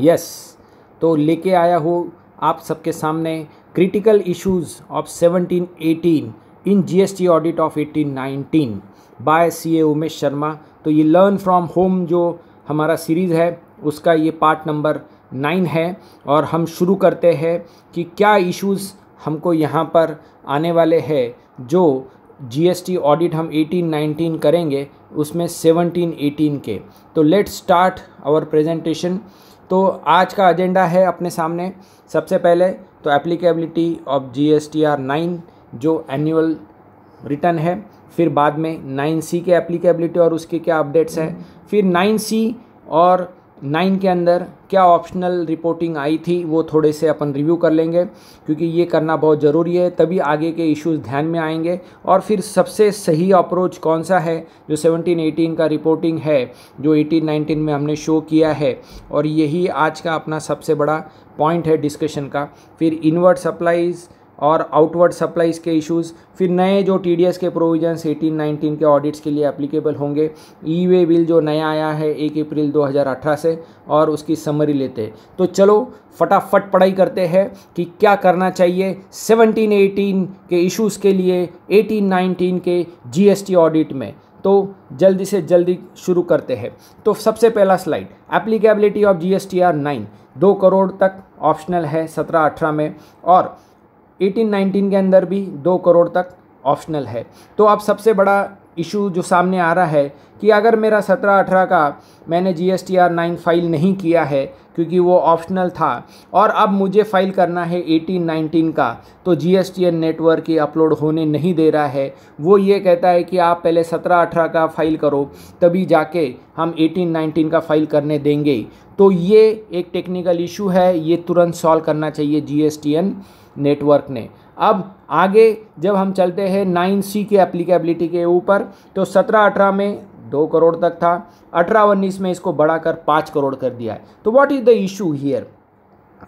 yes तो लेके आया हो आप सबके सामने critical issues of 1718 in GST audit of 1819 by CA Umesh Sharma तो ये लर्न फ्रॉम होम जो हमारा सीरीज़ है उसका ये पार्ट नंबर नाइन है और हम शुरू करते हैं कि क्या इश्यूज़ हमको यहाँ पर आने वाले हैं जो जीएसटी ऑडिट हम 1819 करेंगे उसमें 1718 के तो लेट्स स्टार्ट आवर प्रेजेंटेशन तो आज का एजेंडा है अपने सामने सबसे पहले तो applicability of G S T R nine जो एनुअल रिटर्न है फिर बाद में नाइन सी के एप्लीकेबिलिटी और उसके क्या अपडेट्स हैं फिर नाइन सी और नाइन के अंदर क्या ऑप्शनल रिपोर्टिंग आई थी वो थोड़े से अपन रिव्यू कर लेंगे क्योंकि ये करना बहुत ज़रूरी है तभी आगे के इश्यूज ध्यान में आएंगे और फिर सबसे सही अप्रोच कौन सा है जो सेवनटीन एटीन का रिपोर्टिंग है जो एटीन नाइनटीन में हमने शो किया है और यही आज का अपना सबसे बड़ा पॉइंट है डिस्कशन का फिर इन्वर्ट सप्लाईज़ और आउटवर्ड सप्लाईज के इश्यूज फिर नए जो टी के प्रोविजंस 18 19 के ऑडिट्स के लिए एप्लीकेबल होंगे ई वे बिल जो नया आया है एक अप्रैल 2018 से और उसकी समरी लेते हैं तो चलो फटाफट पढ़ाई करते हैं कि क्या करना चाहिए 17 18 के इश्यूज़ के लिए 18 19 के जीएसटी ऑडिट में तो जल्दी से जल्दी शुरू करते हैं तो सबसे पहला slide applicability of G S T R nine दो करोड़ तक ऑप्शनल है सत्रह अठारह में और एटीन 19 के अंदर भी दो करोड़ तक ऑप्शनल है तो अब सबसे बड़ा इशू जो सामने आ रहा है कि अगर मेरा सत्रह अठारह का मैंने G S T R nine file नहीं किया है क्योंकि वो ऑप्शनल था और अब मुझे फाइल करना है एटीन नाइनटीन का तो G S T N network ये अपलोड होने नहीं दे रहा है वो ये कहता है कि आप पहले सत्रह अठारह का फाइल करो तभी जाके हम एटीन नाइनटीन का फाइल करने देंगे तो ये एक टेक्निकल इशू है ये तुरंत सॉल्व करना चाहिए G S T N network ने अब आगे जब हम चलते हैं नाइन सी के एप्लीकेबिलिटी के ऊपर तो सत्रह अठारह में दो करोड़ तक था अठारह उन्नीस में इसको बढ़ाकर पाँच करोड़ कर दिया है तो what is the issue here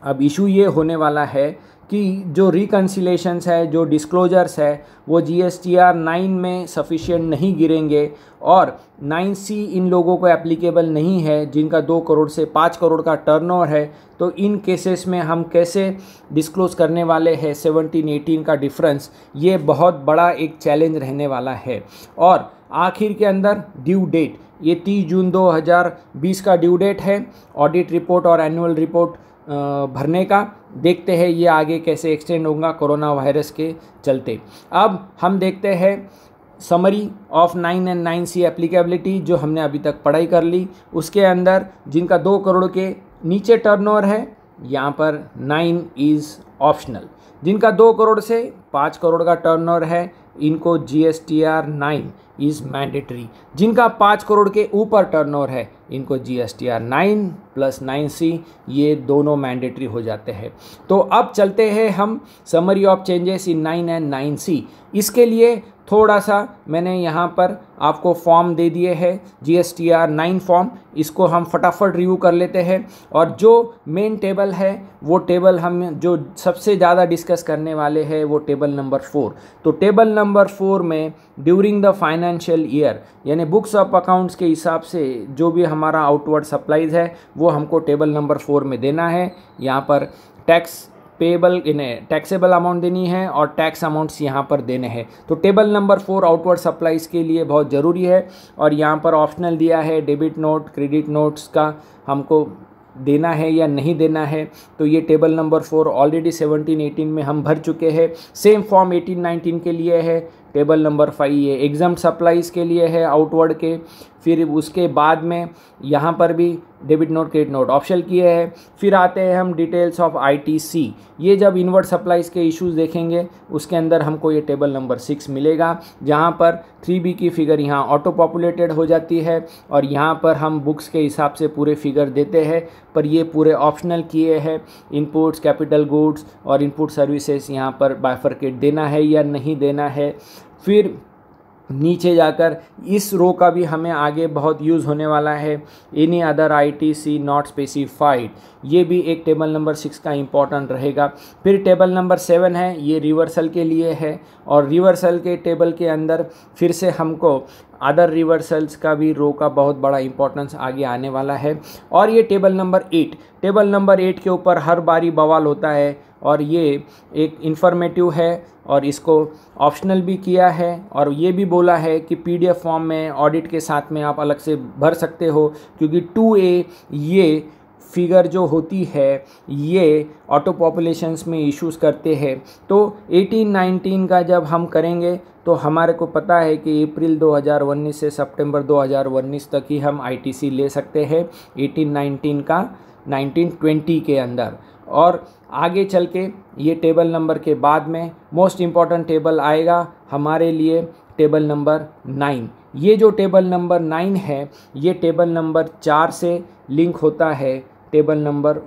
अब इशू ये होने वाला है कि जो रिकन्सिलेशंस है जो डिस्क्लोजर्स है वो G S T R nine में सफिशेंट नहीं गिरेंगे और नाइन सी इन लोगों को एप्लीकेबल नहीं है जिनका दो करोड़ से पाँच करोड़ का ओवर है तो इन केसेस में हम कैसे डिस्क्लोज करने वाले हैं सेवनटीन एटीन का डिफरेंस ये बहुत बड़ा एक चैलेंज रहने वाला है और आखिर के अंदर ड्यू डेट ये तीस जून 2020 का ड्यू डेट है ऑडिट रिपोर्ट और एनुअल रिपोर्ट भरने का देखते हैं ये आगे कैसे एक्सटेंड होगा कोरोना वायरस के चलते अब हम देखते हैं summary of nine and nine C applicability जो हमने अभी तक पढ़ाई कर ली उसके अंदर जिनका दो करोड़ के नीचे टर्नओवर है यहाँ पर नाइन इज़ ऑप्शनल जिनका दो करोड़ से पाँच करोड़ का टर्नओवर है इनको G S T R nine is mandatory जिनका पाँच करोड़ के ऊपर ओवर है इनको G S T R nine plus nine C ये दोनों मैंडेटरी हो जाते हैं तो अब चलते हैं हम summary of changes in nine and nine C इसके लिए थोड़ा सा मैंने यहाँ पर आपको फॉर्म दे दिए हैं G S T R nine form इसको हम फटाफट रिव्यू कर लेते हैं और जो मेन टेबल है वो टेबल हम जो सबसे ज़्यादा डिस्कस करने वाले हैं वो टेबल नंबर फोर तो टेबल नंबर फोर में ड्यूरिंग द फाइनेंशियल ईयर यानी बुक्स ऑफ अकाउंट्स के हिसाब से जो भी हमारा आउटवर्ड सप्लाइज है वो हमको टेबल नंबर फोर में देना है यहाँ पर टैक्स पेबल इन्हें टैक्सेबल अमाउंट देनी है और टैक्स अमाउंट्स यहाँ पर देने हैं तो table number four outward supplies के लिए बहुत ज़रूरी है और यहाँ पर ऑप्शनल दिया है डेबिट नोट क्रेडिट नोट्स का हमको देना है या नहीं देना है तो ये table number four already seventeen eighteen में हम भर चुके हैं सेम फॉर्म एटीन नाइनटीन के लिए है टेबल नंबर फाइव ये एग्जाम सप्लाईज के लिए है आउटवर्ड के फिर उसके बाद में यहाँ पर भी debit note credit note option किए हैं फिर आते हैं हम डिटेल्स ऑफ आईटीसी ये जब इन्वर्ट सप्लाईज के इश्यूज देखेंगे उसके अंदर हमको ये टेबल नंबर सिक्स मिलेगा जहाँ पर थ्री बी की फिगर यहाँ ऑटो पॉपुलेटेड हो जाती है और यहाँ पर हम बुक्स के हिसाब से पूरे फिगर देते हैं पर ये पूरे ऑप्शनल किए हैं इनपुट्स कैपिटल गुड्स और इनपुट सर्विसेज यहाँ पर बाइफरकेट देना है या नहीं देना है फिर नीचे जाकर इस रो का भी हमें आगे बहुत यूज़ होने वाला है any other I T C not specified ये भी एक टेबल नंबर सिक्स का इंपॉर्टेंट रहेगा फिर टेबल नंबर सेवन है ये रिवर्सल के लिए है और रिवर्सल के टेबल के अंदर फिर से हमको अदर रिवर्सल्स का भी रो का बहुत बड़ा इंपॉर्टेंस आगे आने वाला है और ये table number eight table number eight के ऊपर हर बारी बवाल होता है और ये एक इन्फॉर्मेटिव है और इसको ऑप्शनल भी किया है और ये भी बोला है कि पीडीएफ फॉर्म में ऑडिट के साथ में आप अलग से भर सकते हो क्योंकि टू ए ये फिगर जो होती है ये ऑटो पॉपुलेशंस में इश्यूज करते हैं तो 18-19 का जब हम करेंगे तो हमारे को पता है कि अप्रैल 2019 से सितंबर 2019 तक ही हम आईटीसी ले सकते हैं 18-19 का 1920 के अंदर और आगे चल के ये टेबल नंबर के बाद में मोस्ट इम्पॉर्टेंट टेबल आएगा हमारे लिए टेबल नंबर नाइन ये जो टेबल नंबर नाइन है ये टेबल नंबर चार से लिंक होता है टेबल नंबर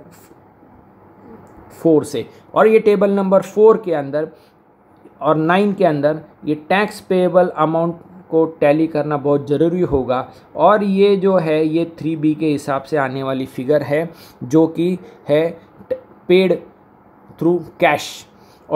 फोर से और ये टेबल नंबर फोर के अंदर और नाइन के अंदर ये टैक्स पेएबल अमाउंट को टैली करना बहुत ज़रूरी होगा और ये जो है ये थ्री बी के हिसाब से आने वाली फिगर है जो कि है पेड थ्रू कैश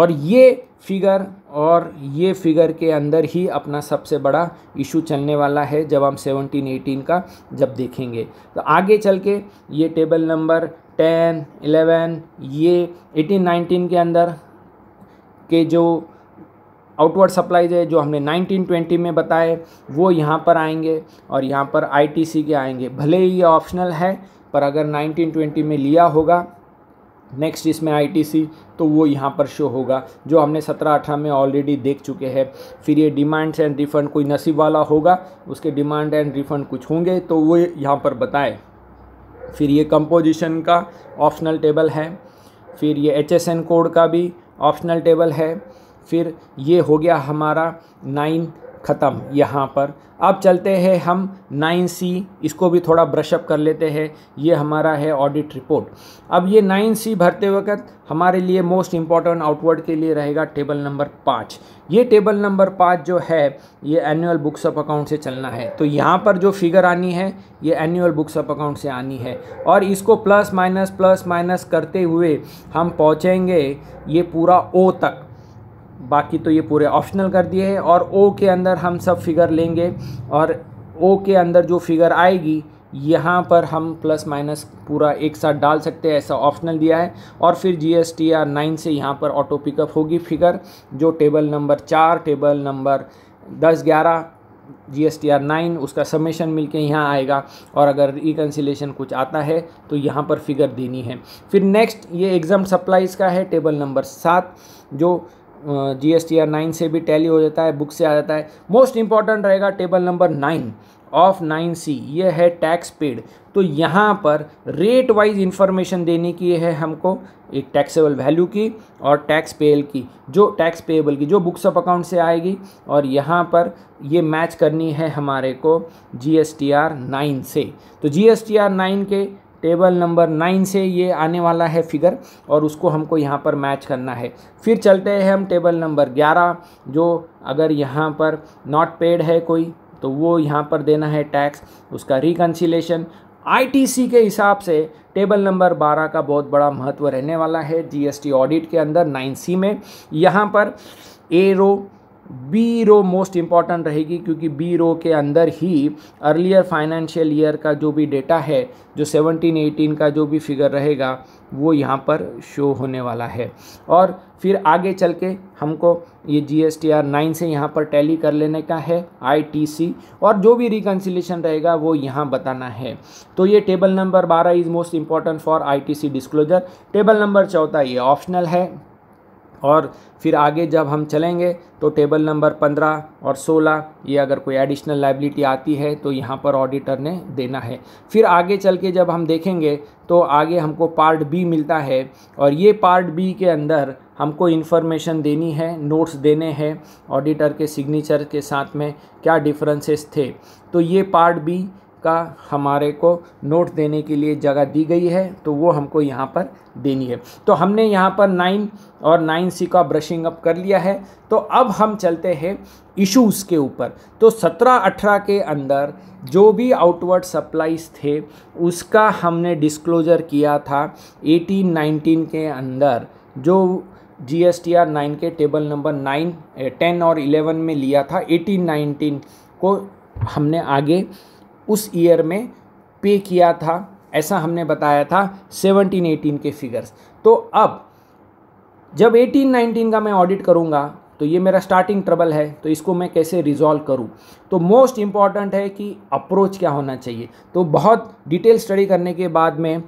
और ये फिगर और ये फिगर के अंदर ही अपना सबसे बड़ा इशू चलने वाला है जब हम 17 18 का जब देखेंगे तो आगे चल के ये टेबल नंबर 10 11 ये 18 19 के अंदर के जो आउटवर्ड सप्लाईज है जो हमने ट्वेंटी में बताए वो यहाँ पर आएंगे और यहाँ पर आईटीसी के आएंगे भले ही ये ऑप्शनल है पर अगर 1920 में लिया होगा नेक्स्ट इसमें आईटीसी तो वो यहाँ पर शो होगा जो हमने सत्रह अठारह में ऑलरेडी देख चुके हैं फिर ये डिमांड्स एंड रिफंड कोई नसीब वाला होगा उसके डिमांड एंड रिफंड कुछ होंगे तो वो यहाँ पर बताएं फिर ये कंपोजिशन का ऑप्शनल टेबल है फिर ये एच कोड का भी ऑप्शनल टेबल है फिर ये हो गया हमारा नाइन ख़त्म यहाँ पर अब चलते हैं हम 9C इसको भी थोड़ा ब्रशअप कर लेते हैं ये हमारा है ऑडिट रिपोर्ट अब ये 9C भरते वक्त हमारे लिए मोस्ट इम्पॉर्टेंट आउटवर्ड के लिए रहेगा टेबल नंबर पाँच ये टेबल नंबर पाँच जो है ये एनुअल बुक्स ऑफ अकाउंट से चलना है तो यहाँ पर जो फिगर आनी है ये एनुअल बुक्स ऑफ अकाउंट से आनी है और इसको प्लस माइनस प्लस माइनस करते हुए हम पहुँचेंगे ये पूरा ओ तक बाकी तो ये पूरे ऑप्शनल कर दिए हैं और ओ के अंदर हम सब फिगर लेंगे और ओ के अंदर जो फिगर आएगी यहाँ पर हम प्लस माइनस पूरा एक साथ डाल सकते हैं ऐसा ऑप्शनल दिया है और फिर G S T R nine से यहाँ पर ऑटो पिकअप होगी फिगर जो टेबल नंबर चार टेबल नंबर दस ग्यारह G S T R nine उसका समेशन मिल के यहाँ आएगा और अगर रिकन्सिलेशन कुछ आता है तो यहाँ पर फिगर देनी है फिर नेक्स्ट ये एग्जाम सप्लाईज का है टेबल नंबर सात जो G S T R nine से भी टैली हो जाता है बुक से आ जाता है मोस्ट इंपॉर्टेंट रहेगा table number nine of nine C ये है टैक्स पेड तो यहाँ पर रेट वाइज इंफॉर्मेशन देने की है हमको एक टैक्सेबल वैल्यू की और टैक्स पेल की जो टैक्स पेएबल की जो बुक्स ऑफ अकाउंट से आएगी और यहाँ पर ये मैच करनी है हमारे को G S T R nine से तो G S T R nine के टेबल नंबर नाइन से ये आने वाला है फिगर और उसको हमको यहाँ पर मैच करना है फिर चलते हैं हम टेबल नंबर ग्यारह जो अगर यहाँ पर नॉट पेड है कोई तो वो यहाँ पर देना है टैक्स उसका रिकन्सिलेशन आईटीसी के हिसाब से टेबल नंबर 12 का बहुत बड़ा महत्व रहने वाला है जीएसटी ऑडिट के अंदर 9 सी में यहाँ पर A row B row most important रहेगी क्योंकि बी रो के अंदर ही अर्लियर फाइनेंशियल ईयर का जो भी डेटा है जो 17 18 का जो भी फिगर रहेगा वो यहाँ पर शो होने वाला है और फिर आगे चल के हमको ये G S T R nine से यहाँ पर टैली कर लेने का है आई टी सी और जो भी रिकन्सिलेशन रहेगा वो यहाँ बताना है तो ये टेबल नंबर बारह is most important for I T C disclosure table number चौथा ये ऑप्शनल है और फिर आगे जब हम चलेंगे तो टेबल नंबर पंद्रह और सोलह ये अगर कोई एडिशनल लाइबिलिटी आती है तो यहाँ पर ऑडिटर ने देना है फिर आगे चल के जब हम देखेंगे तो आगे हमको पार्ट बी मिलता है और ये पार्ट बी के अंदर हमको इन्फॉर्मेशन देनी है नोट्स देने हैं ऑडिटर के सिग्नेचर के साथ में क्या डिफरेंसेस थे तो ये पार्ट बी का हमारे को नोट देने के लिए जगह दी गई है तो वो हमको यहाँ पर देनी है तो हमने यहाँ पर नाइन और नाइन सी का ब्रशिंग अप कर लिया है तो अब हम चलते हैं इशूज़ के ऊपर तो सत्रह अठारह के अंदर जो भी आउटवर्ड सप्लाईज थे उसका हमने डिस्क्लोजर किया था एटीन नाइनटीन के अंदर जो G S T R nine के टेबल नंबर नाइन टेन और इलेवन में लिया था एटीन नाइनटीन को हमने आगे उस ईयर में पे किया था ऐसा हमने बताया था 17-18 के फिगर्स तो अब जब 18-19 का मैं ऑडिट करूँगा तो ये मेरा स्टार्टिंग ट्रबल है तो इसको मैं कैसे रिजॉल्व करूँ तो मोस्ट इम्पॉर्टेंट है कि अप्रोच क्या होना चाहिए तो बहुत डिटेल स्टडी करने के बाद में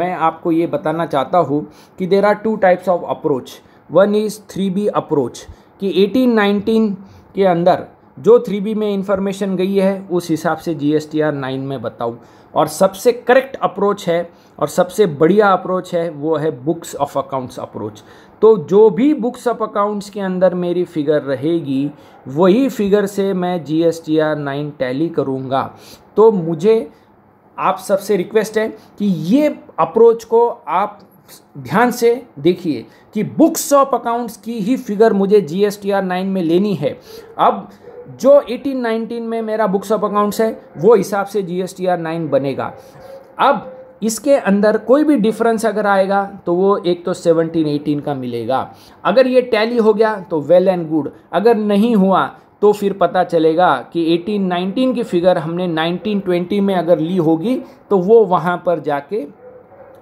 मैं आपको ये बताना चाहता हूँ कि there are two types of approach one is three B approach कि एटीन नाइनटीन के अंदर जो थ्री बी में इंफॉर्मेशन गई है उस हिसाब से G S T R nine में बताऊँ और सबसे करेक्ट अप्रोच है और सबसे बढ़िया अप्रोच है वो है बुक्स ऑफ अकाउंट्स अप्रोच तो जो भी बुक्स ऑफ अकाउंट्स के अंदर मेरी फिगर रहेगी वही फिगर से मैं G S T R nine tally करूँगा तो मुझे आप सबसे रिक्वेस्ट है कि ये अप्रोच को आप ध्यान से देखिए कि बुक्स ऑफ अकाउंट्स की ही फिगर मुझे G S T R nine में लेनी है अब जो 1819 में मेरा बुक्स ऑफ अकाउंट्स है वो हिसाब से G S T R nine बनेगा अब इसके अंदर कोई भी डिफरेंस अगर आएगा तो वो एक तो 17 18 का मिलेगा अगर ये टैली हो गया तो वेल एंड गुड अगर नहीं हुआ तो फिर पता चलेगा कि 18 19 की फिगर हमने 19 20 में अगर ली होगी तो वो वहाँ पर जाके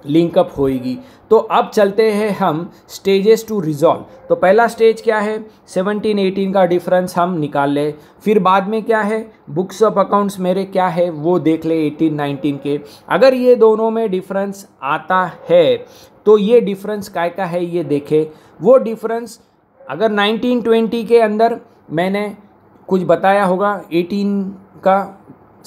लिंकअप होएगी तो अब चलते हैं हम स्टेजेस टू रिजॉल्व तो पहला स्टेज क्या है 17 18 का डिफरेंस हम निकाल ले फिर बाद में क्या है बुक्स ऑफ अकाउंट्स मेरे क्या है वो देख ले 18 19 के अगर ये दोनों में डिफरेंस आता है तो ये डिफरेंस काय का है ये देखे वो डिफरेंस अगर 19 20 के अंदर मैंने कुछ बताया होगा एटीन का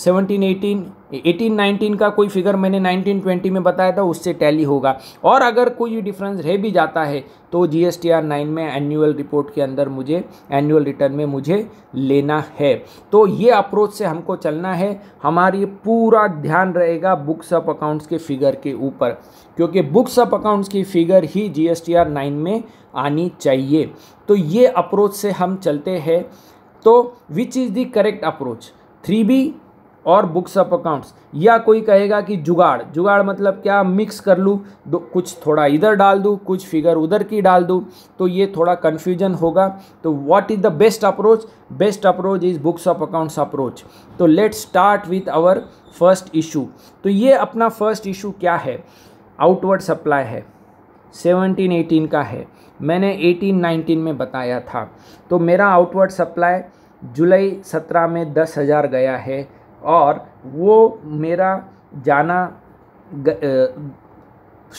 सेवनटीन एटीन एटीन नाइनटीन का कोई फिगर मैंने नाइनटीन ट्वेंटी में बताया था उससे टैली होगा और अगर कोई डिफरेंस रह भी जाता है तो G S T R nine में एनुअल रिपोर्ट के अंदर मुझे एनुअल रिटर्न में मुझे लेना है तो ये अप्रोच से हमको चलना है हमारी पूरा ध्यान रहेगा बुक्स ऑफ अकाउंट्स के फिगर के ऊपर क्योंकि बुक्स ऑफ अकाउंट्स की फिगर ही G S T R nine में आनी चाहिए तो ये अप्रोच से हम चलते हैं तो which is the correct approach three B और बुक्स ऑफ अकाउंट्स या कोई कहेगा कि जुगाड़ जुगाड़ मतलब क्या मिक्स कर लूँ कुछ थोड़ा इधर डाल दूँ कुछ फिगर उधर की डाल दूँ तो ये थोड़ा कन्फ्यूजन होगा तो what is the best approach best approach is books of accounts approach तो let start with our first issue तो ये अपना फर्स्ट इशू क्या है आउटवर्ड सप्लाई है सेवनटीन एटीन का है मैंने एटीन नाइनटीन में बताया था तो मेरा आउटवर्ड सप्लाई जुलाई सत्रह में दस हज़ार गया है और वो मेरा जाना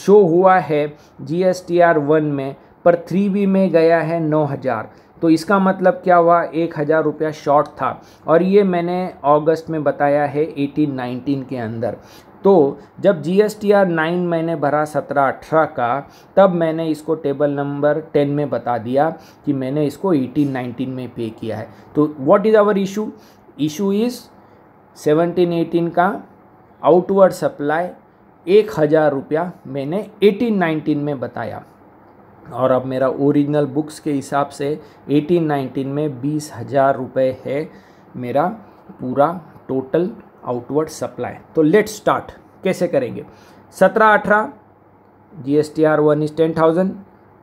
शो हुआ है G S T R one में पर थ्री बी में गया है नौ हज़ार तो इसका मतलब क्या हुआ एक हज़ार रुपया शॉर्ट था और ये मैंने अगस्त में बताया है एटीन नाइनटीन के अंदर तो जब G S T R nine मैंने भरा सत्रह अठारह का तब मैंने इसको टेबल नंबर टेन में बता दिया कि मैंने इसको एटीन नाइनटीन में पे किया है तो what is our issue issue is seventeen eighteen का आउटवर्ड सप्लाई एक हज़ार रुपया मैंने एटीन नाइनटीन में बताया और अब मेरा ओरिजिनल बुक्स के हिसाब से एटीन नाइनटीन में बीस हज़ार रुपये है मेरा पूरा टोटल आउटवर्ड सप्लाई तो लेट स्टार्ट कैसे करेंगे सत्रह अठारह G S T R one is ten thousand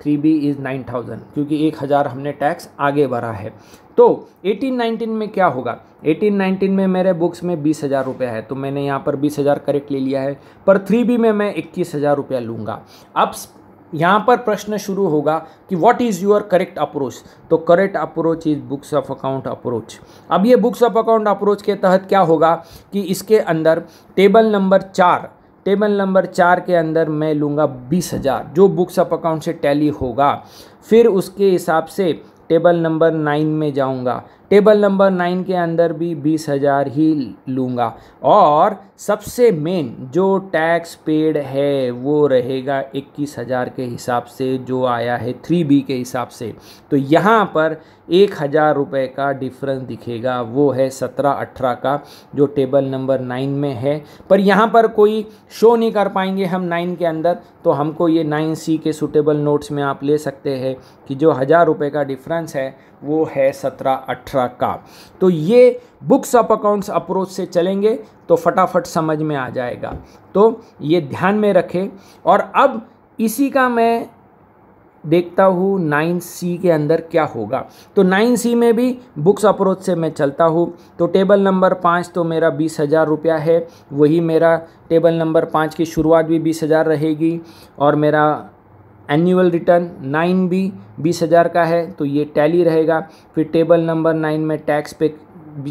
three B is nine thousand क्योंकि एक हज़ार हमने टैक्स आगे बढ़ा है तो 1819 में क्या होगा 1819 में मेरे बुक्स में बीस हज़ार रुपया है तो मैंने यहाँ पर बीस हज़ार करेक्ट ले लिया है पर थ्री बी में मैं इक्कीस हज़ार रुपया लूँगा अब यहाँ पर प्रश्न शुरू होगा कि what is your correct approach तो correct approach is books of account approach अब ये बुक्स ऑफ अकाउंट अप्रोच के तहत क्या होगा कि इसके अंदर टेबल नंबर चार टेबल नंबर चार के अंदर मैं लूँगा बीस हज़ार जो बुक्स ऑफ अकाउंट से टैली होगा फिर उसके हिसाब से टेबल नंबर नाइन में जाऊंगा टेबल नंबर नाइन के अंदर भी बीस हज़ार ही लूँगा और सबसे मेन जो टैक्स पेड है वो रहेगा इक्कीस हज़ार के हिसाब से जो आया है थ्री बी के हिसाब से तो यहाँ पर एक हज़ार रुपये का डिफरेंस दिखेगा वो है सत्रह अठारह का जो टेबल नंबर नाइन में है पर यहाँ पर कोई शो नहीं कर पाएंगे हम नाइन के अंदर तो हमको ये नाइन सी के सूटेबल नोट्स में आप ले सकते हैं कि जो हज़ार रुपये का डिफरेंस है वो है सत्रह अठारह का तो ये बुक्स ऑफ अकाउंट्स अप्रोच से चलेंगे तो फटाफट समझ में आ जाएगा तो ये ध्यान में रखें और अब इसी का मैं देखता हूँ नाइन सी के अंदर क्या होगा तो नाइन सी में भी बुक्स अप्रोच से मैं चलता हूँ तो टेबल नंबर पाँच तो मेरा बीस हज़ार रुपया है वही मेरा टेबल नंबर पाँच की शुरुआत भी बीस हज़ार रहेगी और मेरा एनुअल रिटर्न नाइन बी बीस हज़ार का है तो ये टैली रहेगा फिर टेबल नंबर नाइन में टैक्स पे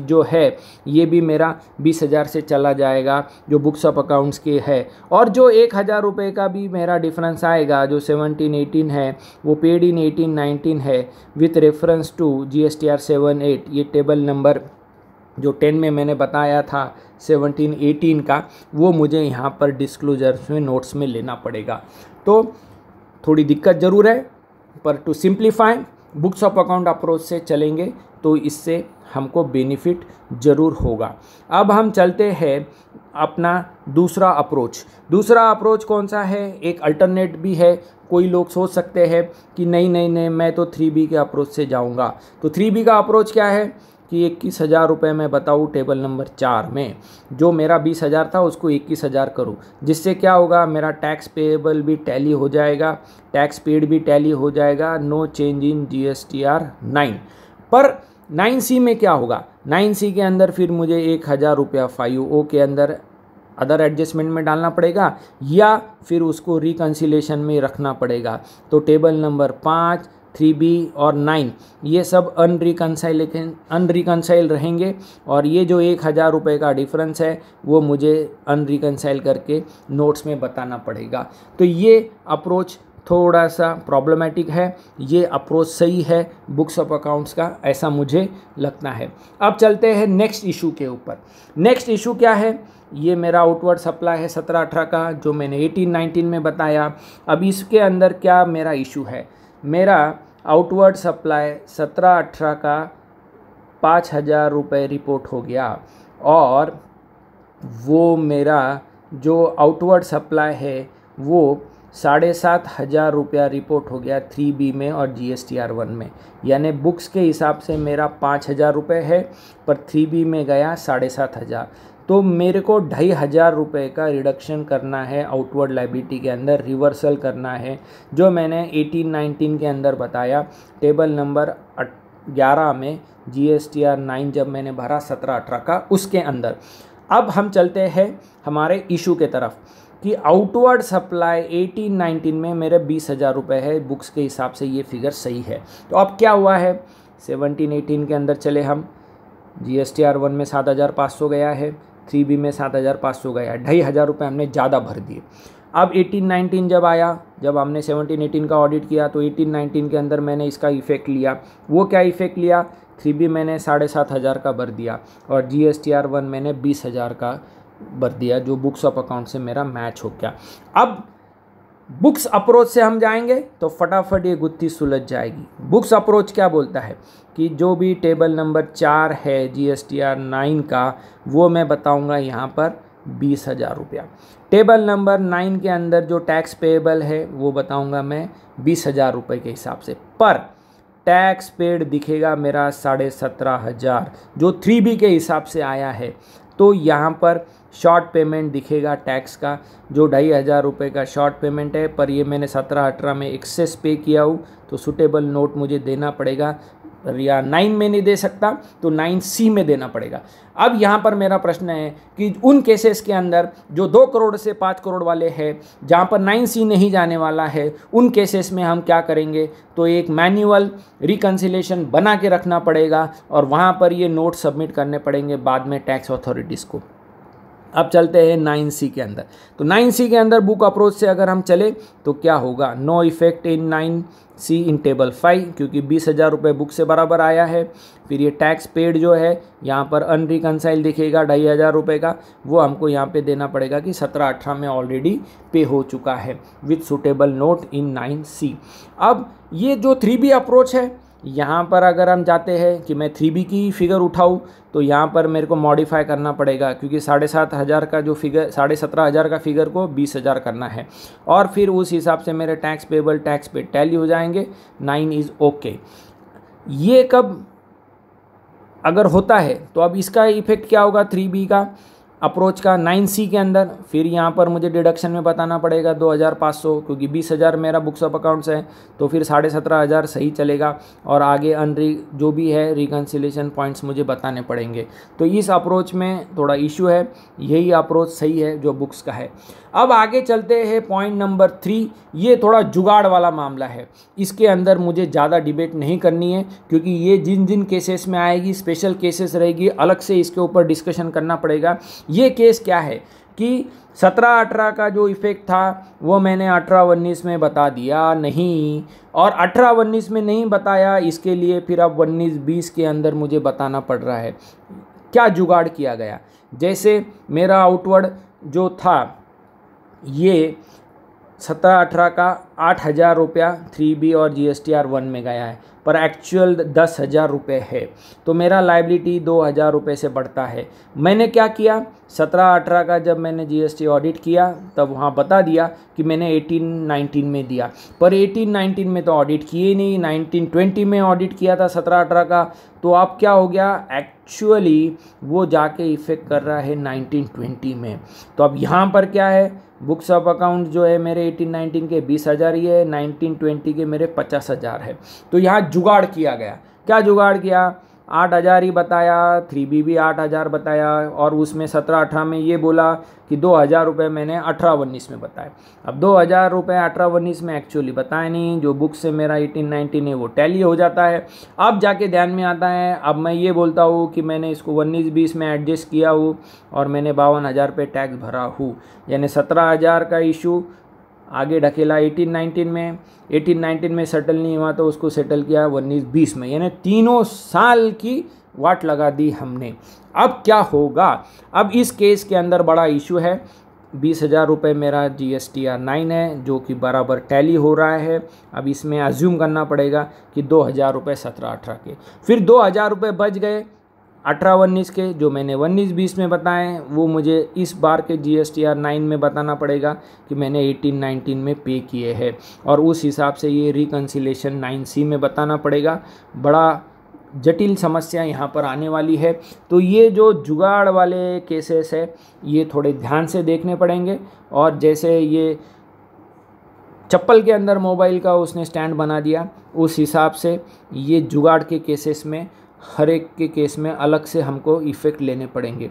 जो है ये भी मेरा बीस हज़ार से चला जाएगा जो बुक्स ऑफ अकाउंट्स के है और जो एक हज़ार रुपये का भी मेरा डिफरेंस आएगा जो सेवनटीन एटीन है वो पेड इन एटीन नाइनटीन है with reference to G S T R seven eight ये टेबल नंबर जो टेन में मैंने बताया था सेवनटीन एटीन का वो मुझे यहाँ पर डिस्क्लोजर्स में नोट्स में लेना पड़ेगा तो थोड़ी दिक्कत ज़रूर है पर to simplify books of account approach से चलेंगे तो इससे हमको बेनिफिट ज़रूर होगा अब हम चलते हैं अपना दूसरा अप्रोच दूसरा अप्रोच कौन सा है एक अल्टरनेट भी है कोई लोग सोच सकते हैं कि नहीं नहीं नहीं मैं तो थ्री बी के अप्रोच से जाऊंगा तो थ्री बी का अप्रोच क्या है कि इक्कीस हज़ार रुपये मैं बताऊँ टेबल नंबर चार में जो मेरा बीस हज़ार था उसको इक्कीस हज़ार करूँ जिससे क्या होगा मेरा टैक्स पेएबल भी टैली हो जाएगा टैक्स पेड भी टैली हो जाएगा no change in G S T R nine पर नाइन सी में क्या होगा नाइन सी के अंदर फिर मुझे एक हज़ार रुपया फाइव ओ के अंदर अदर एडजस्टमेंट में डालना पड़ेगा या फिर उसको रिकन्सिलेशन में रखना पड़ेगा तो टेबल नंबर पाँच थ्री बी और नाइन ये सब अनरिकनसाइल अनरिकनसाइल रहेंगे और ये जो एक हज़ार रुपये का डिफरेंस है वो मुझे अनरिकनसाइल करके नोट्स में बताना पड़ेगा तो ये अप्रोच थोड़ा सा प्रॉब्लमेटिक है ये अप्रोच सही है बुक्स ऑफ अकाउंट्स का ऐसा मुझे लगता है अब चलते हैं नेक्स्ट इशू के ऊपर नेक्स्ट इशू क्या है ये मेरा आउटवर्ड सप्लाई है सत्रह अठारह का जो मैंने एटीन नाइनटीन में बताया अब इसके अंदर क्या मेरा इशू है मेरा आउटवर्ड सप्लाई सत्रह अठारह का पाँच हज़ार रुपये रिपोर्ट हो गया और वो मेरा जो आउटवर्ड सप्लाई है वो साढ़े सात हज़ार रुपया रिपोर्ट हो गया थ्री बी में और G S T R one में यानी बुक्स के हिसाब से मेरा पाँच हज़ार रुपये है पर थ्री बी में गया साढ़े सात हज़ार तो मेरे को ढाई हज़ार रुपये का रिडक्शन करना है आउटवर्ड लाइबिलिटी के अंदर रिवर्सल करना है जो मैंने 19 के अंदर बताया टेबल नंबर ग्यारह में G S T R nine जब मैंने भरा सत्रह अठारह का उसके अंदर अब हम चलते हैं हमारे इशू के तरफ कि आउटवर्ड सप्लाई 19 में मेरे बीस हज़ार रुपये है बुक्स के हिसाब से ये फिगर सही है तो अब क्या हुआ है एटीन के अंदर चले हम G S T R one में सात हज़ार पाँच सौ गया है थ्री बी में सात हज़ार पाँच सौ गया ढाई हज़ार रुपये हमने ज़्यादा भर दिए अब 18 19 जब आया जब हमने 17 18 का ऑडिट किया तो 18 19 के अंदर मैंने इसका इफ़ेक्ट लिया वो क्या इफ़ेक्ट लिया थ्री बी मैंने साढ़े सात हज़ार का भर दिया और G S T R one मैंने बीस हज़ार का भर दिया जो बुक्स ऑफ अकाउंट से मेरा मैच हो गया अब बुक्स अप्रोच से हम जाएंगे तो फटाफट ये गुत्थी सुलझ जाएगी बुक्स अप्रोच क्या बोलता है कि जो भी टेबल नंबर चार है G S T R nine का वो मैं बताऊंगा यहाँ पर बीस हज़ार रुपया टेबल नंबर नाइन के अंदर जो टैक्स पेएबल है वो बताऊंगा मैं बीस हज़ार रुपये के हिसाब से पर टैक्स पेड दिखेगा मेरा साढ़े सत्रह हज़ार जो थ्री बी के हिसाब से आया है तो यहाँ पर शॉर्ट पेमेंट दिखेगा टैक्स का जो ढाई हज़ार रुपये का शॉर्ट पेमेंट है पर ये मैंने सत्रह अठारह में एक्सेस पे किया हूँ तो सुटेबल नोट मुझे देना पड़ेगा या नाइन में नहीं दे सकता तो नाइन सी में देना पड़ेगा अब यहाँ पर मेरा प्रश्न है कि उन केसेस के अंदर जो दो करोड़ से पाँच करोड़ वाले हैं जहाँ पर नाइन सी नहीं जाने वाला है उन केसेस में हम क्या करेंगे तो एक मैनुअल रिकन्सिलेशन बना के रखना पड़ेगा और वहाँ पर ये नोट सबमिट करने पड़ेंगे बाद में टैक्स अथॉरिटीज़ को अब चलते हैं नाइन सी के अंदर तो नाइन सी के अंदर बुक अप्रोच से अगर हम चले तो क्या होगा no effect in nine C in table five क्योंकि बीस हज़ार रुपये बुक से बराबर आया है फिर ये टैक्स पेड जो है यहाँ पर अनरिकनसाइल दिखेगा ढाई हज़ार रुपये का वो हमको यहाँ पे देना पड़ेगा कि सत्रह अठारह में ऑलरेडी पे हो चुका है with suitable note in nine C अब ये जो थ्री बी अप्रोच है यहाँ पर अगर हम जाते हैं कि मैं थ्री बी की फ़िगर उठाऊँ तो यहाँ पर मेरे को मॉडिफाई करना पड़ेगा क्योंकि साढ़े सात हज़ार का जो फिगर साढ़े सत्रह हज़ार का फिगर को बीस हज़ार करना है और फिर उस हिसाब से मेरे tax payable tax pay tally हो जाएंगे नाइन इज़ ओके ये कब अगर होता है तो अब इसका इफ़ेक्ट क्या होगा थ्री बी का अप्रोच का नाइन सी के अंदर फिर यहाँ पर मुझे डिडक्शन में बताना पड़ेगा दो हज़ार पाँच सौ क्योंकि बीस हज़ार मेरा बुक्स ऑफ अकाउंट्स है तो फिर साढ़े सत्रह हज़ार सही चलेगा और आगे अनरी जो भी है रिकन्सिलेशन पॉइंट्स मुझे बताने पड़ेंगे तो इस अप्रोच में थोड़ा इशू है यही अप्रोच सही है जो बुक्स का है अब आगे चलते हैं पॉइंट नंबर थ्री ये थोड़ा जुगाड़ वाला मामला है इसके अंदर मुझे ज़्यादा डिबेट नहीं करनी है क्योंकि ये जिन जिन केसेस में आएगी स्पेशल केसेस रहेगी अलग से इसके ऊपर डिस्कशन करना पड़ेगा ये केस क्या है कि सत्रह अठारह का जो इफ़ेक्ट था वो मैंने अठारह उन्नीस में बता दिया नहीं और अठारह उन्नीस में नहीं बताया इसके लिए फिर अब उन्नीस बीस के अंदर मुझे बताना पड़ रहा है क्या जुगाड़ किया गया जैसे मेरा आउटवर्ड जो था ये सत्रह अठारह का आठ हज़ार रुपया थ्री बी और G S T R one में गया है पर एक्चुअल दस हज़ार रुपये है तो मेरा लाइबिलिटी दो हज़ार रुपये से बढ़ता है मैंने क्या किया सत्रह अठारह का जब मैंने जीएसटी ऑडिट किया तब वहाँ बता दिया कि मैंने एटीन नाइनटीन में दिया पर एटीन नाइनटीन में तो ऑडिट किए नहीं नाइनटीन ट्वेंटी में ऑडिट किया था सत्रह अठारह का तो अब क्या हो गया एक्चुअली वो जाके इफ़ेक्ट कर रहा है नाइनटीन ट्वेंटी में तो अब यहाँ पर क्या है बुक्स ऑफ अकाउंट जो है मेरे एटीन नाइनटीन के बीस हज़ार ही है नाइनटीन ट्वेंटी के मेरे पचास हज़ार है तो यहाँ जुगाड़ किया गया क्या जुगाड़ किया आठ हज़ार ही बताया थ्री बी भी आठ हज़ार बताया और उसमें सत्रह अठारह में ये बोला कि दो हज़ार रुपये मैंने अठारह उन्नीस में बताया अब दो हज़ार रुपये अठारह उन्नीस में एक्चुअली बताया नहीं जो बुक से मेरा एटीन नाइनटीन है वो टैली हो जाता है अब जाके ध्यान में आता है अब मैं ये बोलता हूँ कि मैंने इसको उन्नीस बीस में एडजस्ट किया हूँ और मैंने बावन हज़ार पे टैक्स भरा हूँ यानी सत्रह हज़ार का इशू आगे ढकेला 1819 में 1819 में सेटल नहीं हुआ तो उसको सेटल किया उन्नीस बीस में यानी तीनों साल की वाट लगा दी हमने अब क्या होगा अब इस केस के अंदर बड़ा इशू है बीस हज़ार रुपये मेरा G S T R nine है जो कि बराबर टैली हो रहा है अब इसमें अज्यूम करना पड़ेगा कि दो हज़ार रुपये सत्रह अठारह के फिर दो हज़ार रुपये बच गए अठारह उन्नीस के जो मैंने उन्नीस बीस में बताए वो मुझे इस बार के G S T R nine में बताना पड़ेगा कि मैंने एटीन नाइनटीन में पे किए हैं और उस हिसाब से ये रिकन्सिलेशन नाइन सी में बताना पड़ेगा बड़ा जटिल समस्या यहाँ पर आने वाली है तो ये जो जुगाड़ वाले केसेस है ये थोड़े ध्यान से देखने पड़ेंगे और जैसे ये चप्पल के अंदर मोबाइल का उसने स्टैंड बना दिया उस हिसाब से ये जुगाड़ के केसेस में हर एक के केस में अलग से हमको इफ़ेक्ट लेने पड़ेंगे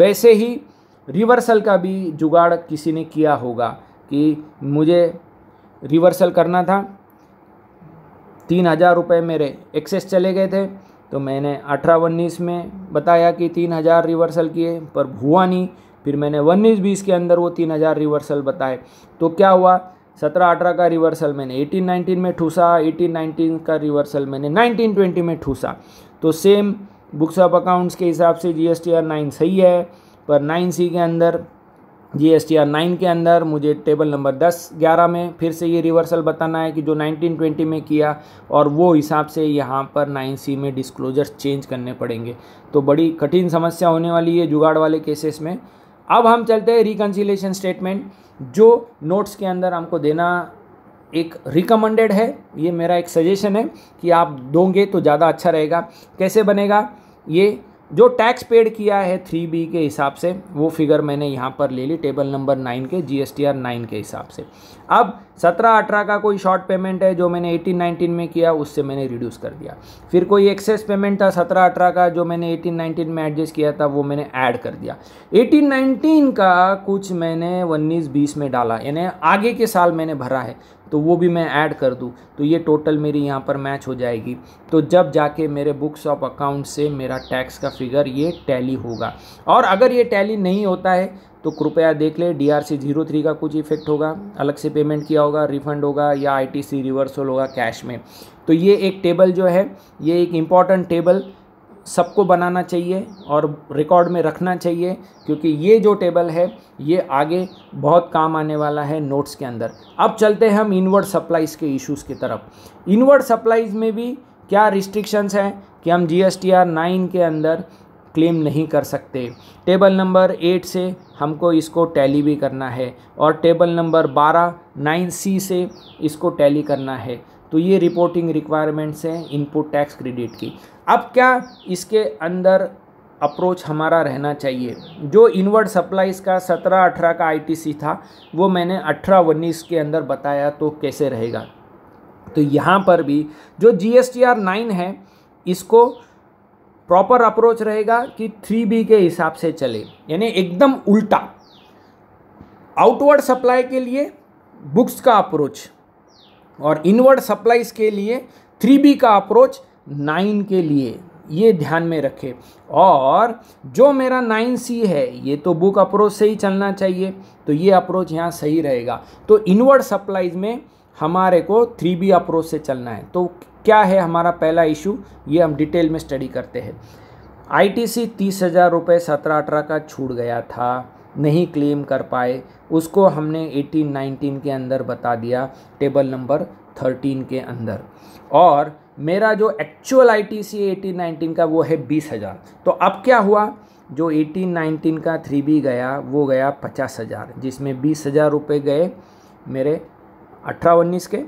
वैसे ही रिवर्सल का भी जुगाड़ किसी ने किया होगा कि मुझे रिवर्सल करना था तीन हज़ार रुपये मेरे एक्सेस चले गए थे तो मैंने अठारह उन्नीस में बताया कि तीन हज़ार रिवर्सल किए पर हुआ नहीं फिर मैंने उन्नीस बीस के अंदर वो तीन हज़ार रिवर्सल बताए तो क्या हुआ सत्रह अठारह का रिवर्सल मैंने एटीन नाइनटीन में ठूसा एटीन नाइनटीन का रिवर्सल मैंने नाइनटीन ट्वेंटी में ठूसा तो सेम बुक्स ऑफ अकाउंट्स के हिसाब से G S T R nine सही है पर नाइन सी के अंदर G S T R nine के अंदर मुझे टेबल नंबर दस ग्यारह में फिर से ये रिवर्सल बताना है कि जो नाइनटीन ट्वेंटी में किया और वो हिसाब से यहाँ पर नाइन सी में डिस्क्लोजर्स चेंज करने पड़ेंगे तो बड़ी कठिन समस्या होने वाली है जुगाड़ वाले केसेस में अब हम चलते हैं रिकन्सिलेशन स्टेटमेंट जो नोट्स के अंदर हमको देना एक रिकमेंडेड है ये मेरा एक सजेशन है कि आप दोगे तो ज़्यादा अच्छा रहेगा कैसे बनेगा ये जो टैक्स पेड किया है थ्री बी के हिसाब से वो फिगर मैंने यहाँ पर ले ली टेबल नंबर नाइन के G S T R nine के हिसाब से अब सत्रह अठारह का कोई शॉर्ट पेमेंट है जो मैंने एटीन नाइनटीन में किया उससे मैंने रिड्यूस कर दिया फिर कोई एक्सेस पेमेंट था सत्रह अठारह का जो मैंने एटीन नाइनटीन में एडजस्ट किया था वो मैंने ऐड कर दिया एटीन नाइनटीन का कुछ मैंने उन्नीस बीस में डाला यानी आगे के साल मैंने भरा है तो वो भी मैं ऐड कर दूँ तो ये टोटल मेरी यहाँ पर मैच हो जाएगी तो जब जाके मेरे बुक्स ऑफ अकाउंट से मेरा टैक्स का फिगर ये टैली होगा और अगर ये टैली नहीं होता है तो कृपया देख ले D R C zero three का कुछ इफेक्ट होगा अलग से पेमेंट किया होगा रिफंड होगा या आई टी सी रिवर्सल होगा कैश में तो ये एक टेबल जो है ये एक इम्पॉर्टेंट टेबल सबको बनाना चाहिए और रिकॉर्ड में रखना चाहिए क्योंकि ये जो टेबल है ये आगे बहुत काम आने वाला है नोट्स के अंदर अब चलते हैं हम इनवर्ड सप्लाइज़ के इश्यूज़ की तरफ इनवर्ड सप्लाइज़ में भी क्या रिस्ट्रिक्शंस हैं कि हम G S T R nine के अंदर क्लेम नहीं कर सकते टेबल नंबर एट से हमको इसको टैली भी करना है और टेबल नंबर बारह नाइन सी से इसको टैली करना है तो ये रिपोर्टिंग रिक्वायरमेंट्स हैं इनपुट टैक्स क्रेडिट की अब क्या इसके अंदर अप्रोच हमारा रहना चाहिए जो इनवर्ड सप्लाईज का सत्रह अठारह का आईटीसी था वो मैंने अठारह उन्नीस के अंदर बताया तो कैसे रहेगा तो यहाँ पर भी जो G S T R nine है इसको प्रॉपर अप्रोच रहेगा कि थ्री बी के हिसाब से चले यानी एकदम उल्टा आउटवर्ड सप्लाई के लिए बुक्स का अप्रोच और इनवर्ड सप्लाईज के लिए थ्री बी का अप्रोच नाइन के लिए ये ध्यान में रखे और जो मेरा नाइन सी है ये तो बुक अप्रोच से ही चलना चाहिए तो ये अप्रोच यहाँ सही रहेगा तो इनवर्ड सप्लाईज में हमारे को थ्री बी अप्रोच से चलना है तो क्या है हमारा पहला इशू ये हम डिटेल में स्टडी करते हैं आईटीसी तीस हज़ार रुपये सत्रह अठारह का छूट गया था नहीं क्लेम कर पाए उसको हमने 1819 के अंदर बता दिया टेबल नंबर 13 के अंदर और मेरा जो actual I T C eighteen nineteen का वो है बीस हज़ार तो अब क्या हुआ जो एटीन का थ्री बी गया वो गया पचास हज़ार जिसमें बीस हज़ार रुपये गए मेरे अठारह उन्नीस के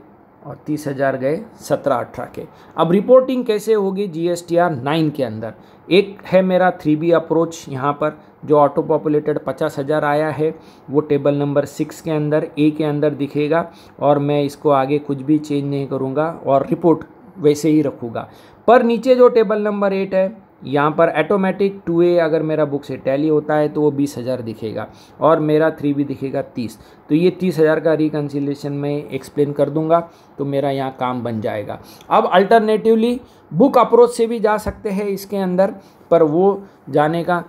और तीस हज़ार गए सत्रह अठारह के अब रिपोर्टिंग कैसे होगी G S T R nine के अंदर एक है मेरा थ्री बी अप्रोच यहाँ पर जो ऑटो पॉपुलेटेड पचास हज़ार आया है वो टेबल नंबर सिक्स के अंदर ए के अंदर दिखेगा और मैं इसको आगे कुछ भी चेंज नहीं करूँगा और रिपोर्ट वैसे ही रखूँगा पर नीचे जो टेबल नंबर एट है यहाँ पर ऑटोमेटिक टू ए अगर मेरा बुक से टैली होता है तो वो बीस हज़ार दिखेगा और मेरा थ्री भी दिखेगा तीस तो ये तीस हज़ार का रिकन्सिलेशन मैं एक्सप्लेन कर दूंगा तो मेरा यहाँ काम बन जाएगा अब अल्टरनेटिवली बुक अप्रोच से भी जा सकते हैं इसके अंदर पर वो जाने का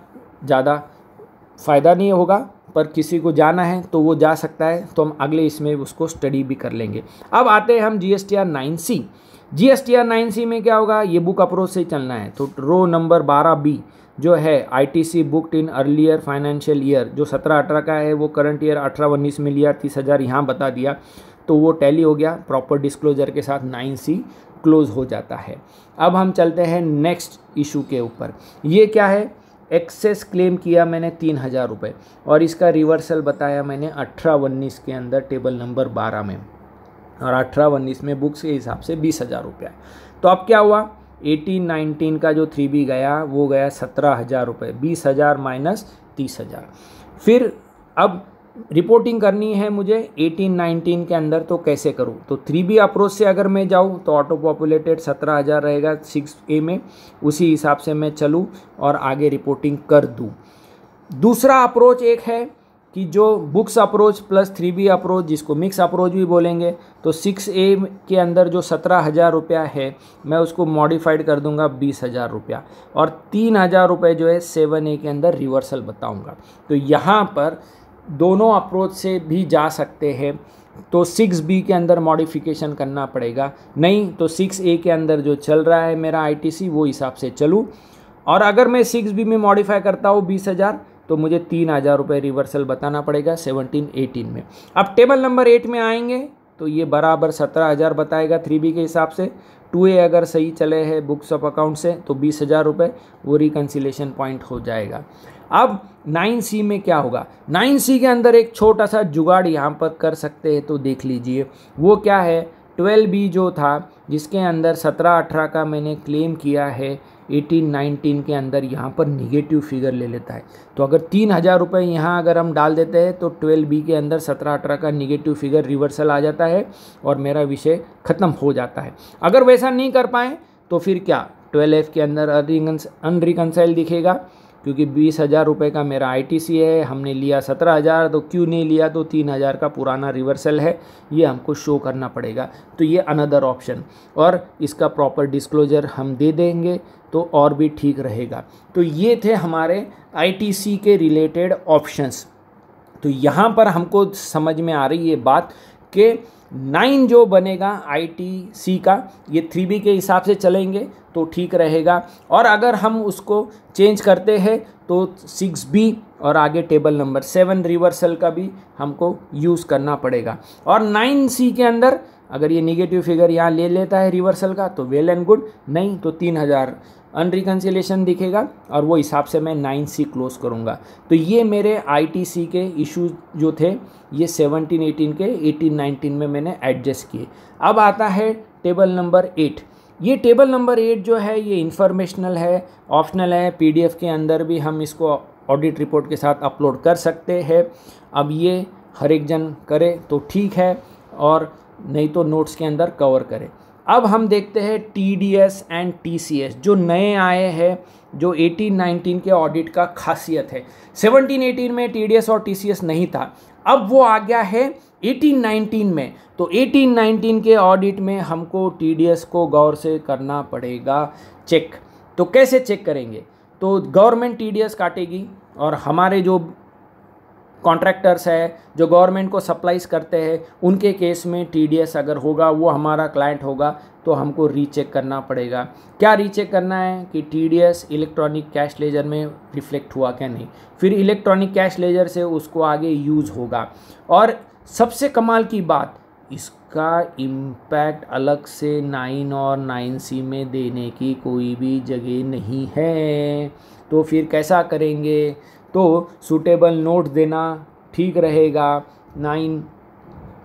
ज़्यादा फ़ायदा नहीं होगा पर किसी को जाना है तो वो जा सकता है तो हम अगले इसमें उसको स्टडी भी कर लेंगे अब आते हैं हम G S T R nine C G S T R nine C में क्या होगा ये बुक अप्रोच से चलना है तो रो नंबर बारह बी जो है I T C booked in earlier financial year जो सत्रह अठारह का है वो करंट ईयर अठारह उन्नीस में लिया तीस हज़ार यहाँ बता दिया तो वो टैली हो गया प्रॉपर डिस्क्लोजर के साथ नाइन सी क्लोज हो जाता है अब हम चलते हैं नेक्स्ट इशू के ऊपर ये क्या है एक्सेस क्लेम किया मैंने तीन हज़ार रुपये और इसका रिवर्सल बताया मैंने अठारह उन्नीस के अंदर टेबल नंबर बारह में और अठारह उन्नीस में बुक्स के हिसाब से बीस हज़ार रुपया तो अब क्या हुआ एटीन नाइनटीन का जो थ्री बी गया वो गया सत्रह हज़ार रुपये बीस हज़ार माइनस तीस हज़ार फिर अब रिपोर्टिंग करनी है मुझे एटीन नाइनटीन के अंदर तो कैसे करूँ तो थ्री बी अप्रोच से अगर मैं जाऊँ तो ऑटो पॉपुलेटेड सत्रह हज़ार रहेगा सिक्स ए में उसी हिसाब से मैं चलूँ और आगे रिपोर्टिंग कर दूँ दूसरा अप्रोच एक है कि जो books approach plus three B approach जिसको मिक्स अप्रोच भी बोलेंगे तो सिक्स ए के अंदर जो सत्रह हज़ार रुपया है मैं उसको मॉडिफाइड कर दूंगा बीस हज़ार रुपया और तीन हज़ार रुपये जो है सेवन ए के अंदर रिवर्सल बताऊंगा तो यहाँ पर दोनों अप्रोच से भी जा सकते हैं तो सिक्स बी के अंदर मॉडिफिकेशन करना पड़ेगा नहीं तो सिक्स ए के अंदर जो चल रहा है मेरा आई वो हिसाब से चलूँ और अगर मैं सिक्स बी में मॉडिफाई करता हूँ बीस हज़ार तो मुझे तीन हज़ार रुपये रिवर्सल बताना पड़ेगा सेवनटीन एटीन में अब टेबल नंबर एट में आएंगे तो ये बराबर सत्रह हज़ार बताएगा थ्री बी के हिसाब से टू ए अगर सही चले हैं बुक्स ऑफ अकाउंट से तो बीस हज़ार रुपये वो रिकन्सिलेशन पॉइंट हो जाएगा अब नाइन सी में क्या होगा नाइन सी के अंदर एक छोटा सा जुगाड़ यहाँ पर कर सकते हैं तो देख लीजिए वो क्या है ट्वेल्व बी जो था जिसके अंदर सत्रह अठारह का मैंने क्लेम किया है एटीन नाइनटीन के अंदर यहाँ पर निगेटिव फिगर ले लेता है तो अगर तीन हज़ार रुपये यहाँ अगर हम डाल देते हैं तो ट्वेल्व बी के अंदर सत्रह अठारह का निगेटिव फिगर रिवर्सल आ जाता है और मेरा विषय ख़त्म हो जाता है अगर वैसा नहीं कर पाएँ तो फिर क्या ट्वेल्व एफ के अंदर अनरिकनसाइल दिखेगा क्योंकि बीस हज़ार रुपये का मेरा आईटीसी है हमने लिया सत्रह हज़ार तो क्यों नहीं लिया तो तीन हज़ार का पुराना रिवर्सल है ये हमको शो करना पड़ेगा तो ये अनदर ऑप्शन और इसका प्रॉपर डिस्क्लोजर हम दे देंगे तो और भी ठीक रहेगा तो ये थे हमारे आईटीसी के रिलेटेड ऑप्शंस तो यहाँ पर हमको समझ में आ रही है बात कि नाइन जो बनेगा आई टी सी का ये थ्री बी के हिसाब से चलेंगे तो ठीक रहेगा और अगर हम उसको चेंज करते हैं तो सिक्स बी और आगे टेबल नंबर सेवन रिवर्सल का भी हमको यूज़ करना पड़ेगा और नाइन सी के अंदर अगर ये निगेटिव फिगर यहाँ ले लेता है रिवर्सल का तो वेल एंड गुड नहीं तो तीन हज़ार अनरिकन्सिलेशन दिखेगा और वो हिसाब से मैं नाइन सी क्लोज करूँगा तो ये मेरे आईटीसी के इशूज जो थे ये सेवनटीन एटीन के एटीन नाइनटीन में मैंने एडजस्ट किए अब आता है टेबल नंबर एट ये टेबल नंबर एट जो है ये इन्फॉर्मेशनल है ऑप्शनल है पीडीएफ के अंदर भी हम इसको ऑडिट रिपोर्ट के साथ अपलोड कर सकते हैं अब ये हर एक जन करे तो ठीक है और नहीं तो नोट्स के अंदर कवर करें अब हम देखते हैं T D S and T C S जो नए आए हैं जो एटीन नाइनटीन के ऑडिट का खासियत है सेवनटीन एटीन में टी डी एस और टी सी एस नहीं था अब वो आ गया है एटीन नाइनटीन में तो एटीन नाइनटीन के ऑडिट में हमको टी डी एस को गौर से करना पड़ेगा चेक तो कैसे चेक करेंगे तो गवर्नमेंट टी डी एस काटेगी और हमारे जो कॉन्ट्रैक्टर्स है जो गवर्नमेंट को सप्लाईज करते हैं उनके केस में टी अगर होगा वो हमारा क्लाइंट होगा तो हमको रीचेक करना पड़ेगा क्या रीचेक करना है कि टी इलेक्ट्रॉनिक कैश लेजर में रिफ्लेक्ट हुआ क्या नहीं फिर इलेक्ट्रॉनिक कैश लेजर से उसको आगे यूज़ होगा और सबसे कमाल की बात इसका इम्पैक्ट अलग से नाइन और नाइन सी में देने की कोई भी जगह नहीं है तो फिर कैसा करेंगे तो सूटेबल नोट देना ठीक रहेगा नाइन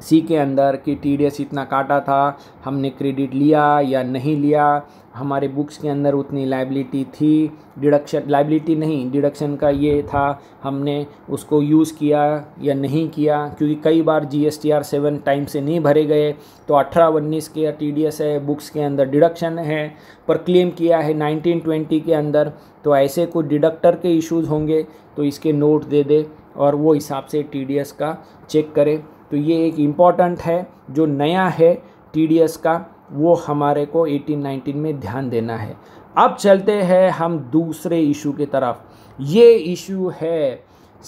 सी के अंदर कि टी इतना काटा था हमने क्रेडिट लिया या नहीं लिया हमारे बुक्स के अंदर उतनी लाइबिलिटी थी डिडक्शन लाइबिलिटी नहीं डिडक्शन का ये था हमने उसको यूज़ किया या नहीं किया क्योंकि कई बार G S T R seven time से नहीं भरे गए तो अठारह उन्नीस के टी डी एस है बुक्स के अंदर डिडक्शन है पर क्लेम किया है नाइनटीन ट्वेंटी के अंदर तो ऐसे कुछ डिडक्टर के इश्यूज़ होंगे तो इसके नोट दे दे और वो हिसाब से टी का चेक करे तो ये एक इम्पॉर्टेंट है जो नया है टी का वो हमारे को 1819 में ध्यान देना है अब चलते हैं हम दूसरे इशू की तरफ ये इशू है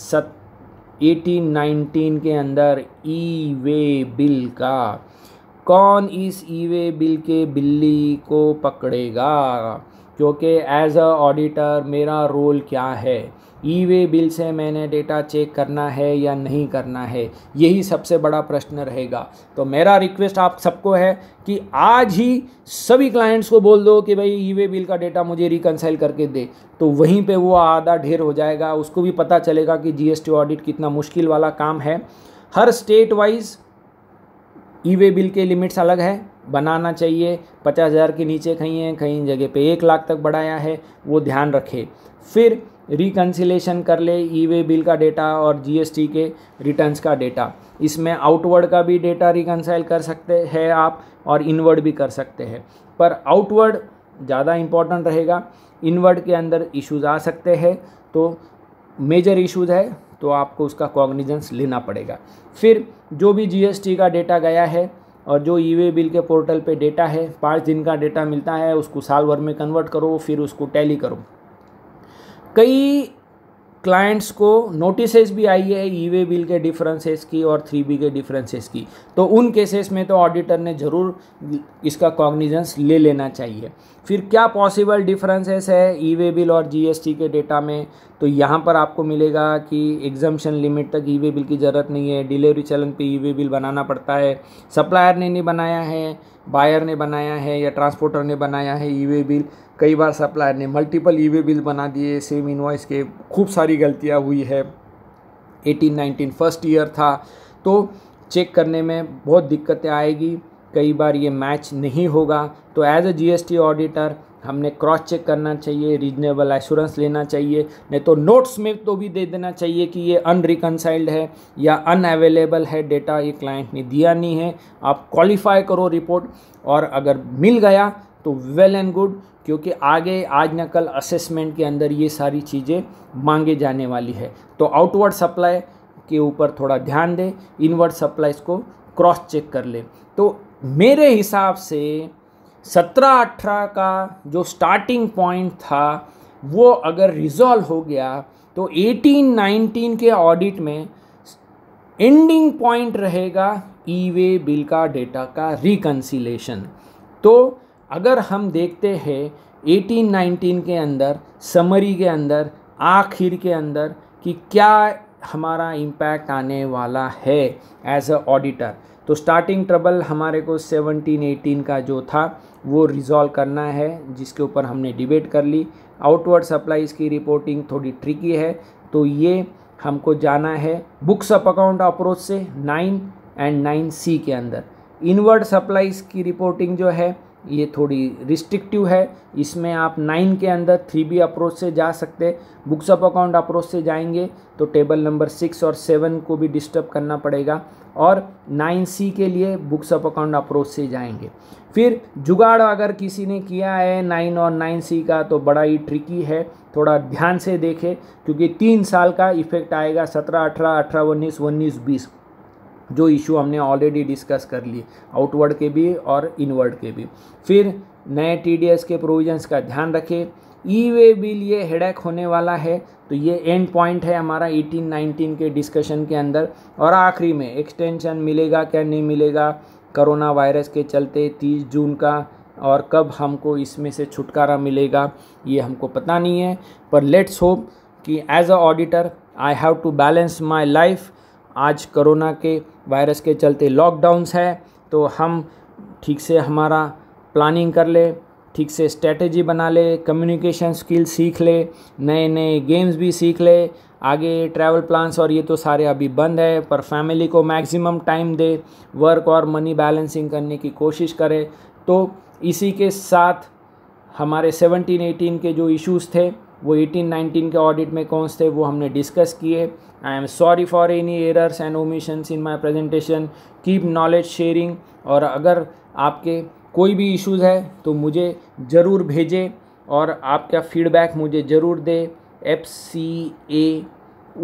सत 1819 के अंदर ई वे बिल का कौन इस ई वे बिल के बिल्ली को पकड़ेगा क्योंकि एज अ ऑडिटर मेरा रोल क्या है ई वे बिल से मैंने डेटा चेक करना है या नहीं करना है यही सबसे बड़ा प्रश्न रहेगा तो मेरा रिक्वेस्ट आप सबको है कि आज ही सभी क्लाइंट्स को बोल दो कि भाई ई वे बिल का डेटा मुझे रिकनसाइल करके दे तो वहीं पे वो आधा ढेर हो जाएगा उसको भी पता चलेगा कि जीएसटी ऑडिट कितना मुश्किल वाला काम है हर state wise E way bill के लिमिट्स अलग है बनाना चाहिए पचास हज़ार के नीचे कहीं हैं कहीं जगह पे एक लाख तक बढ़ाया है वो ध्यान रखे फिर रिकन्सिलेशन कर ले ई वे बिल का डेटा और जीएसटी के रिटर्न्स का डेटा इसमें आउटवर्ड का भी डेटा रिकन्साइल कर सकते हैं आप और इनवर्ड भी कर सकते हैं पर आउटवर्ड ज़्यादा इम्पॉर्टेंट रहेगा इनवर्ड के अंदर इश्यूज आ सकते हैं तो मेजर इश्यूज है तो आपको उसका कॉग्निजेंस लेना पड़ेगा फिर जो भी जीएसटी का डेटा गया है और जो ई वे बिल के पोर्टल पे डेटा है पाँच दिन का डेटा मिलता है उसको साल भर में कन्वर्ट करो फिर उसको टैली करो कई क्लाइंट्स को नोटिसेस भी आई है ई वे बिल के डिफरेंसेस की और थ्री बी के डिफरेंसेस की तो उन केसेस में तो ऑडिटर ने ज़रूर इसका कॉग्निजेंस ले लेना चाहिए फिर क्या पॉसिबल डिफरेंसेस है ई वे बिल और जीएसटी के डेटा में तो यहाँ पर आपको मिलेगा कि एग्जामेशन लिमिट तक ई वे बिल की ज़रूरत नहीं है डिलीवरी चलन पे ई वे बिल बनाना पड़ता है सप्लायर ने नहीं बनाया है बायर ने बनाया है या ट्रांसपोर्टर ने बनाया है ई वे बिल कई बार सप्लायर ने मल्टीपल ई वे बिल बना दिए सेम इन्वाइस के खूब सारी गलतियाँ हुई है एटीन नाइनटीन फर्स्ट ईयर था तो चेक करने में बहुत दिक्कतें आएगी कई बार ये मैच नहीं होगा तो एज अ जीएसटी ऑडिटर हमने क्रॉस चेक करना चाहिए रीजनेबल एश्योरेंस लेना चाहिए नहीं तो नोट्स में तो भी दे देना चाहिए कि ये अनरिकनसाइल्ड है या अनअवेलेबल है डेटा ये क्लाइंट ने दिया नहीं है आप क्वालिफाई करो रिपोर्ट और अगर मिल गया तो वेल एंड गुड क्योंकि आगे आज न कल असेसमेंट के अंदर ये सारी चीज़ें मांगे जाने वाली है तो आउटवर्ड सप्लाई के ऊपर थोड़ा ध्यान दें इनवर्ड सप्लाई को क्रॉस चेक कर लें तो मेरे हिसाब से सत्रह अठारह का जो स्टार्टिंग पॉइंट था वो अगर रिजॉल्व हो गया तो एटीन नाइनटीन के ऑडिट में एंडिंग पॉइंट रहेगा ई वे बिल का डेटा का रिकन्सिलेशन तो अगर हम देखते हैं एटीन नाइनटीन के अंदर समरी के अंदर आखिर के अंदर कि क्या हमारा इम्पैक्ट आने वाला है एज अ ऑडिटर तो स्टार्टिंग ट्रबल हमारे को 17 18 का जो था वो रिजॉल्व करना है जिसके ऊपर हमने डिबेट कर ली आउटवर्ड सप्लाईज की रिपोर्टिंग थोड़ी ट्रिकी है तो ये हमको जाना है बुक्स ऑफ अकाउंट अप्रोच से नाइन एंड नाइन सी के अंदर इनवर्ड सप्लाईज की रिपोर्टिंग जो है ये थोड़ी रिस्ट्रिक्टिव है इसमें आप नाइन के अंदर थ्री बी अप्रोच से जा सकते बुक्स ऑफ अकाउंट अप्रोच से जाएंगे तो टेबल नंबर सिक्स और सेवन को भी डिस्टर्ब करना पड़ेगा और नाइन सी के लिए बुक्स ऑफ अकाउंट अप्रोच से जाएंगे फिर जुगाड़ अगर किसी ने किया है नाइन और नाइन सी का तो बड़ा ही ट्रिकी है थोड़ा ध्यान से देखें क्योंकि तीन साल का इफेक्ट आएगा सत्रह अठारह अठारह उन्नीस उन्नीस बीस जो इशू हमने ऑलरेडी डिस्कस कर लिए आउटवर्ड के भी और इनवर्ड के भी फिर नए टी के प्रोविजंस का ध्यान रखें ई वे बिल ये हेडेक होने वाला है तो ये एंड पॉइंट है हमारा 18-19 के डिस्कशन के अंदर और आखिरी में एक्सटेंशन मिलेगा क्या नहीं मिलेगा कोरोना वायरस के चलते 30 जून का और कब हमको इसमें से छुटकारा मिलेगा ये हमको पता नहीं है पर लेट्स होप कि as a auditor I have to balance my life आज कोरोना के वायरस के चलते लॉकडाउंस है तो हम ठीक से हमारा प्लानिंग कर ले ठीक से स्ट्रेटजी बना ले कम्युनिकेशन स्किल सीख ले नए नए गेम्स भी सीख ले आगे ट्रैवल प्लान्स और ये तो सारे अभी बंद है पर फैमिली को मैक्सिमम टाइम दे वर्क और मनी बैलेंसिंग करने की कोशिश करे तो इसी के साथ हमारे 17 18 के जो इश्यूज थे वो 18 19 के ऑडिट में कौन से थे वो हमने डिस्कस किए I am sorry for any errors and omissions in my presentation keep knowledge sharing और अगर आपके कोई भी इश्यूज़ है तो मुझे ज़रूर भेजें और आपका फीडबैक मुझे ज़रूर दे F C A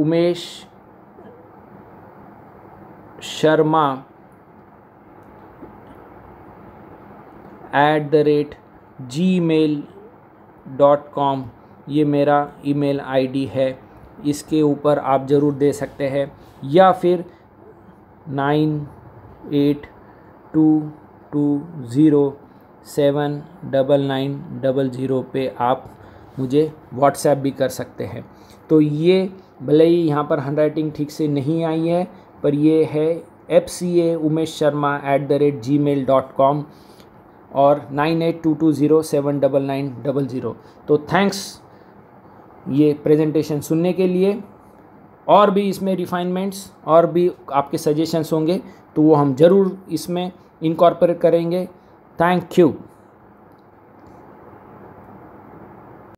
Umesh Sharma at the rate gmail dot com ये मेरा ईमेल आईडी है इसके ऊपर आप ज़रूर दे सकते हैं या फिर nine eight two two zero seven double nine double zero पर आप मुझे व्हाट्सएप भी कर सकते हैं तो ये भले ही यहाँ पर हैंड राइटिंग ठीक से नहीं आई है पर ये है F C A Umesh Sharma at the rate gmail dot com और nine eight two two zero seven double nine double zero तो थैंक्स ये प्रेजेंटेशन सुनने के लिए और भी इसमें रिफाइनमेंट्स और भी आपके सजेशंस होंगे तो वो हम ज़रूर इसमें इनकॉर्पोरेट करेंगे थैंक यू